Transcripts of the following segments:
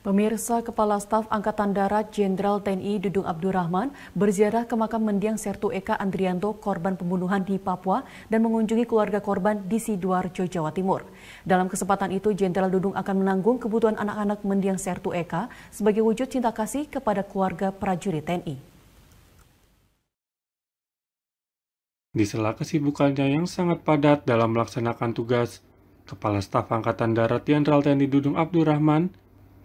Pemirsa Kepala Staf Angkatan Darat Jenderal TNI Dudung Abdurrahman berziarah ke makam mendiang Sertu Eka Andrianto korban pembunuhan di Papua dan mengunjungi keluarga korban di Sidoarjo, Jawa Timur. Dalam kesempatan itu, Jenderal Dudung akan menanggung kebutuhan anak-anak mendiang Sertu Eka sebagai wujud cinta kasih kepada keluarga prajurit TNI. Di sela kesibukannya yang sangat padat dalam melaksanakan tugas, Kepala Staf Angkatan Darat Jenderal TNI Dudung Abdurrahman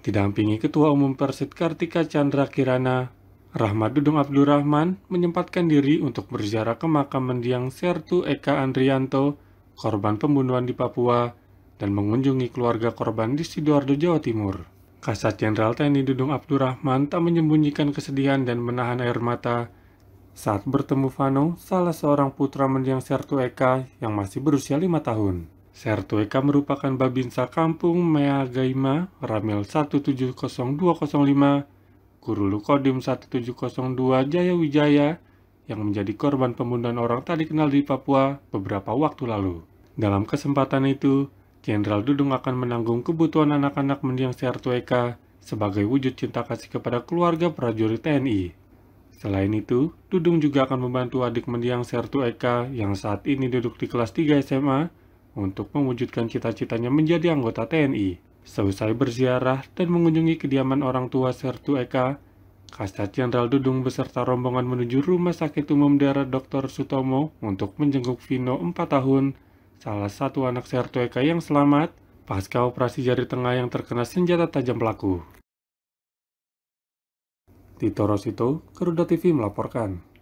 Didampingi Ketua Umum Persit Kartika Chandra Kirana, Rahmat Dudung Abdurrahman menyempatkan diri untuk berziarah ke makam mendiang Sertu Eka Andrianto, korban pembunuhan di Papua, dan mengunjungi keluarga korban di Sidoarjo, Jawa Timur. Kasat Jenderal TNI Dudung Abdurrahman tak menyembunyikan kesedihan dan menahan air mata saat bertemu Vano, salah seorang putra mendiang Sertu Eka yang masih berusia lima tahun. Sertueka merupakan babinsa kampung Meagaima Ramil 170205, Kurulu Kodim 1702 Jayawijaya yang menjadi korban pembunuhan orang tak dikenal di Papua beberapa waktu lalu. Dalam kesempatan itu, Jenderal Dudung akan menanggung kebutuhan anak-anak mendiang Sertueka sebagai wujud cinta kasih kepada keluarga prajurit TNI. Selain itu, Dudung juga akan membantu adik mendiang Sertu Eka yang saat ini duduk di kelas 3 SMA untuk mewujudkan cita-citanya menjadi anggota TNI. Selesai berziarah dan mengunjungi kediaman orang tua Sertu Eka, Kasat Jenderal Dudung beserta rombongan menuju Rumah Sakit Umum Daerah Dr. Sutomo untuk menjenguk Vino 4 tahun, salah satu anak Sertu Eka yang selamat pasca operasi jari tengah yang terkena senjata tajam pelaku. Tito Rosito, Keruda TV melaporkan.